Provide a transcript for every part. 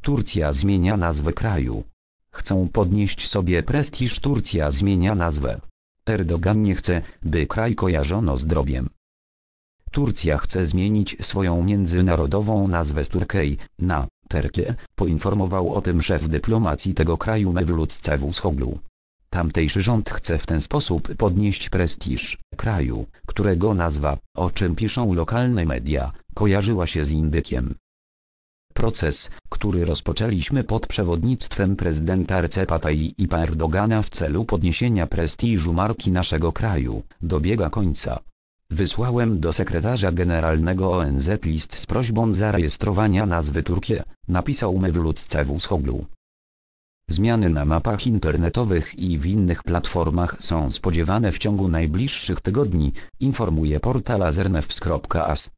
Turcja zmienia nazwę kraju. Chcą podnieść sobie prestiż Turcja zmienia nazwę. Erdogan nie chce, by kraj kojarzono z drobiem. Turcja chce zmienić swoją międzynarodową nazwę z Turkey na Terkie, poinformował o tym szef dyplomacji tego kraju Mevlut Schoglu. Tamtejszy rząd chce w ten sposób podnieść prestiż kraju, którego nazwa, o czym piszą lokalne media, kojarzyła się z Indykiem, proces, który rozpoczęliśmy pod przewodnictwem prezydenta Recepa Tayyipa Erdogana w celu podniesienia prestiżu marki naszego kraju, dobiega końca. Wysłałem do sekretarza generalnego ONZ list z prośbą zarejestrowania nazwy Turkie, napisał Mevlut Cevusoglu. Zmiany na mapach internetowych i w innych platformach są spodziewane w ciągu najbliższych tygodni, informuje portal azernefs.as.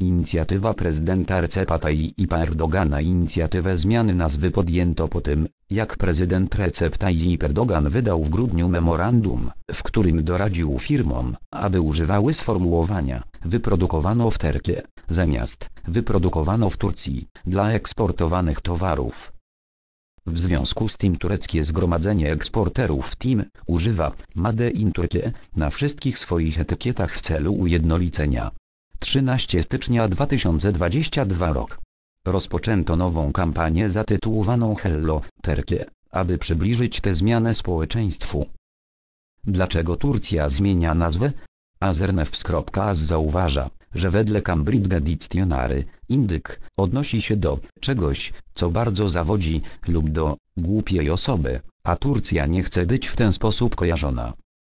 Inicjatywa prezydenta Recepa Tayyipa Erdogana inicjatywę zmiany nazwy podjęto po tym, jak prezydent Recep Tayyip Erdogan wydał w grudniu memorandum, w którym doradził firmom, aby używały sformułowania wyprodukowano w Terkie, zamiast wyprodukowano w Turcji, dla eksportowanych towarów. W związku z tym tureckie zgromadzenie eksporterów TIM używa Made in Turkey na wszystkich swoich etykietach w celu ujednolicenia 13 stycznia 2022 rok. Rozpoczęto nową kampanię zatytułowaną Hello, Turkey, aby przybliżyć tę zmianę społeczeństwu. Dlaczego Turcja zmienia nazwę? Azernefs.az zauważa, że wedle Cambridge Dictionary, indyk odnosi się do czegoś, co bardzo zawodzi lub do głupiej osoby, a Turcja nie chce być w ten sposób kojarzona.